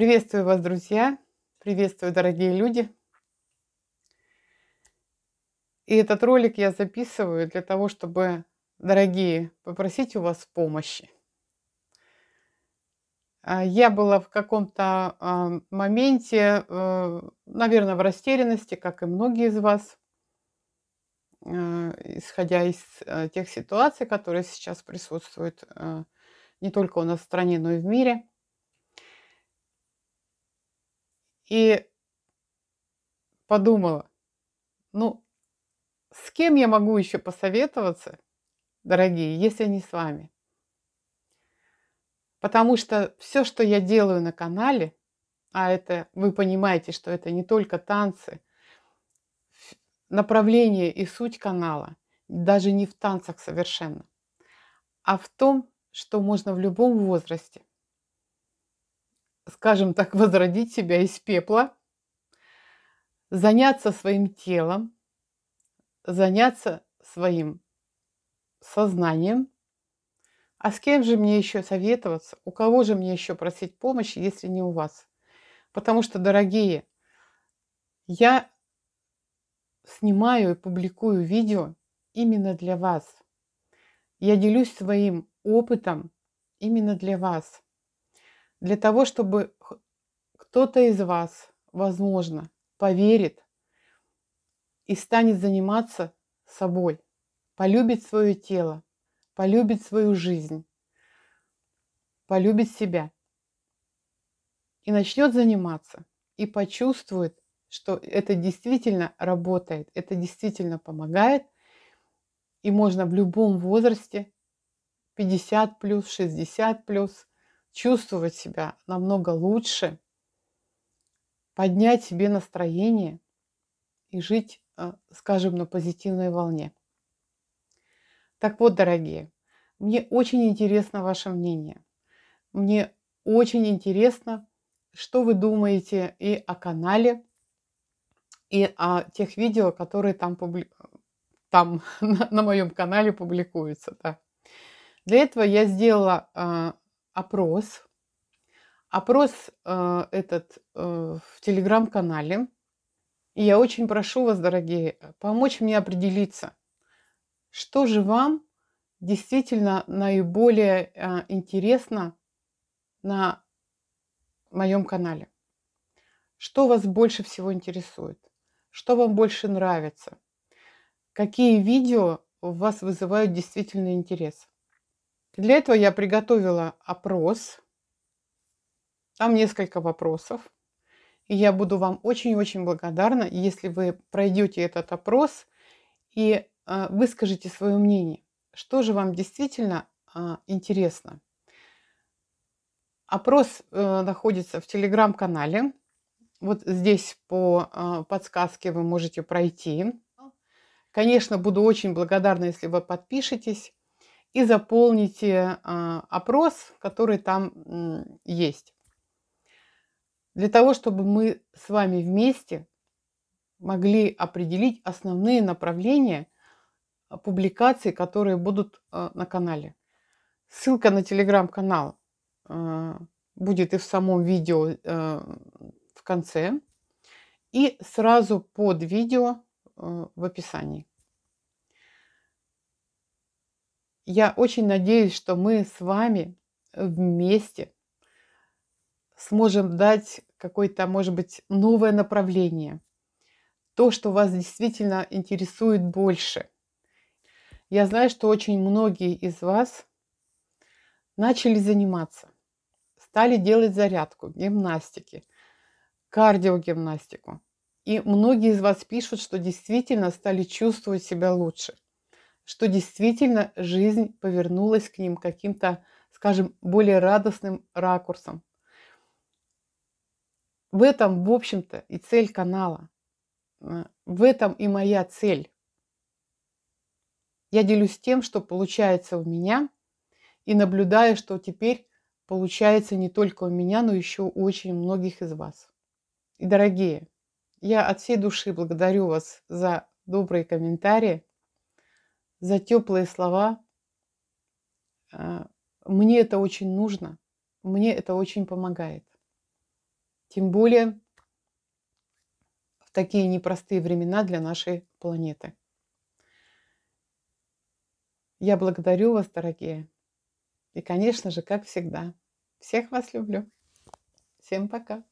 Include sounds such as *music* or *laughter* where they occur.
Приветствую вас, друзья. Приветствую, дорогие люди. И этот ролик я записываю для того, чтобы, дорогие, попросить у вас помощи. А, я была в каком-то а, моменте, э, наверное, в растерянности, как и многие из вас, э, исходя из э, тех ситуаций, которые сейчас присутствуют не только у нас в стране, но и в мире – и подумала, ну, с кем я могу еще посоветоваться, дорогие, если не с вами? Потому что все, что я делаю на канале, а это вы понимаете, что это не только танцы, направление и суть канала даже не в танцах совершенно, а в том, что можно в любом возрасте скажем так, возродить себя из пепла, заняться своим телом, заняться своим сознанием. А с кем же мне еще советоваться? У кого же мне еще просить помощи, если не у вас? Потому что, дорогие, я снимаю и публикую видео именно для вас. Я делюсь своим опытом именно для вас для того, чтобы кто-то из вас, возможно, поверит и станет заниматься собой, полюбит свое тело, полюбит свою жизнь, полюбит себя и начнет заниматься и почувствует, что это действительно работает, это действительно помогает, и можно в любом возрасте, 50 плюс, 60 плюс, чувствовать себя намного лучше, поднять себе настроение и жить, э, скажем, на позитивной волне. Так вот, дорогие, мне очень интересно ваше мнение. Мне очень интересно, что вы думаете и о канале, и о тех видео, которые там, публи... там *laughs* на, на моем канале публикуются. Да. Для этого я сделала э, опрос. Опрос э, этот э, в телеграм-канале. И я очень прошу вас, дорогие, э, помочь мне определиться, что же вам действительно наиболее э, интересно на моем канале. Что вас больше всего интересует? Что вам больше нравится? Какие видео у вас вызывают действительно интерес? Для этого я приготовила опрос. Там несколько вопросов. И я буду вам очень-очень благодарна, если вы пройдете этот опрос и э, выскажете свое мнение, что же вам действительно э, интересно. Опрос э, находится в телеграм-канале. Вот здесь по э, подсказке вы можете пройти. Конечно, буду очень благодарна, если вы подпишетесь и заполните а, опрос, который там есть. Для того, чтобы мы с вами вместе могли определить основные направления а, публикаций, которые будут а, на канале. Ссылка на телеграм-канал будет и в самом видео в конце, и сразу под видео в описании. Я очень надеюсь, что мы с вами вместе сможем дать какое-то, может быть, новое направление. То, что вас действительно интересует больше. Я знаю, что очень многие из вас начали заниматься, стали делать зарядку, гимнастики, кардиогимнастику. И многие из вас пишут, что действительно стали чувствовать себя лучше – что действительно жизнь повернулась к ним каким-то, скажем, более радостным ракурсом. В этом, в общем-то, и цель канала. Э, в этом и моя цель. Я делюсь тем, что получается у меня, и наблюдаю, что теперь получается не только у меня, но еще у очень многих из вас. И, дорогие, я от всей души благодарю вас за добрые комментарии – за теплые слова. А, мне это очень нужно, мне это очень помогает. Тем более в такие непростые времена для нашей планеты. Я благодарю вас, дорогие. И, конечно же, как всегда, всех вас люблю. Всем пока.